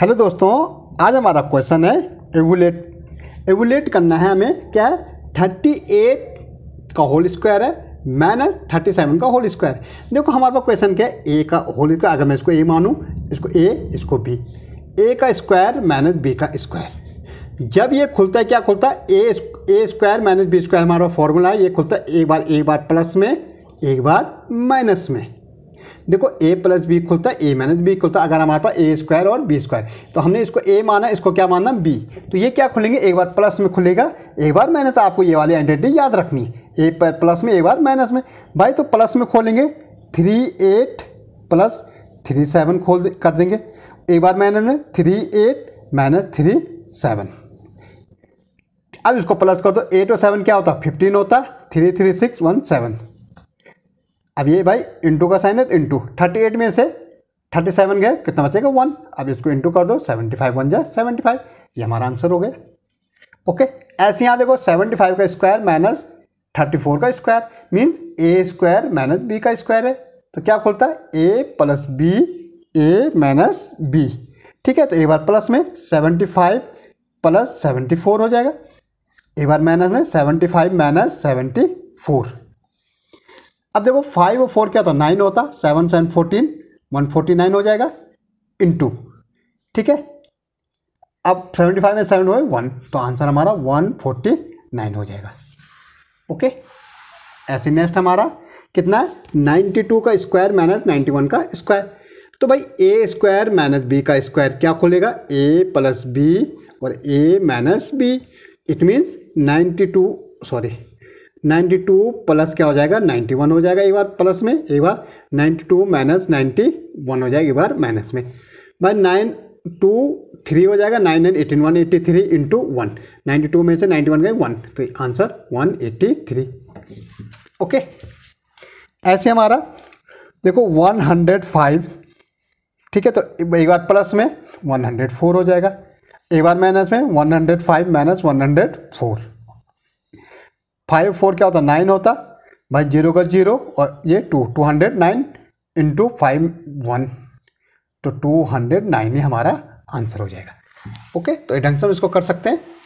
hello दोस्तों आज हमारा क्वेश्चन है एवुलेट एवुलेट करना है हमें क्या है थर्टी एट का होल स्क्वायर है माइनस थर्टी सेवन का होल स्क्वायर देखो हमारे पास क्वेश्चन क्या है ए का होल स्क्वायर अगर मैं इसको ए मानूँ इसको ए इसको बी ए का स्क्वायर माइनस बी का स्क्वायर जब ये खुलता है क्या खुलता है A A square minus B square हमारा फॉर्मूला है ये खुलता है एक बार एक बार प्लस में एक बार माइनस में देखो ए प्लस बी खुलता है ए माइनस बी खुलता है अगर हमारे पास ए स्क्वायर और बी स्क्वायर तो हमने इसको ए माना इसको क्या माना बी तो ये क्या खुलेंगे एक बार प्लस में खुलेगा एक बार माइनस आपको ये वाली आइडेंटिटी याद रखनी ए पर प्लस में एक बार माइनस में भाई तो प्लस में खोलेंगे three eight plus three seven खोल कर देंगे एक बार माइनस में three eight minus three seven अब इसको प्लस कर दो एट और सेवन क्या होता है फिफ्टीन होता है three three six one seven अब ये भाई इंटू का साइन है तो इंटू थर्टी एट में से थर्टी सेवन गया कितना बचेगा वन अब इसको इंटू कर दो सेवेंटी फाइव बन जाए सेवेंटी फाइव ये हमारा आंसर हो गया ओके ऐसे यहाँ देखो सेवेंटी फाइव का स्क्वायर माइनस थर्टी फोर का square means A square minus B का स्क्वायर है तो क्या खुलता है A plus B A minus B ठीक है तो एक बार प्लस में seventy five plus seventy four हो जाएगा एक बार माइनस में seventy five minus seventy four अब देखो फाइव और फोर क्या होता नाइन होता seven seven fourteen one forty nine हो जाएगा इन टू ठीक है अब सेवेंटी फाइव में सेवन हो वन तो आंसर हमारा वन फोर्टी नाइन हो जाएगा ओके ऐसे नेक्स्ट हमारा कितना है नाइन्टी टू का स्क्वायर माइनस नाइन्टी वन का स्क्वायर तो भाई ए स्क्वायर माइनस बी का स्क्वायर क्या खोलेगा ए प्लस बी और A minus B it means ninety two sorry ninety two plus क्या हो जाएगा नाइन्टी वन हो जाएगा एक बार प्लस में एक बार ninety two minus ninety one हो जाएगा एक बार माइनस में भाई नाइन टू थ्री हो जाएगा nine nine eighteen one eighty three into one ninety two में से नाइन्टी वन गए वन तो answer one eighty three okay ऐसे हमारा देखो वन हंड्रेड फाइव ठीक है तो एक बार प्लस में वन हंड्रेड फोर हो जाएगा एक बार माइनस में one hundred five minus one hundred four five four क्या होता नाइन होता भाई जीरो का जीरो और ये two two hundred nine into five one तो टू हंड्रेड नाइन ही हमारा आंसर हो जाएगा ओके तो ये ढंग से हम इसको कर सकते हैं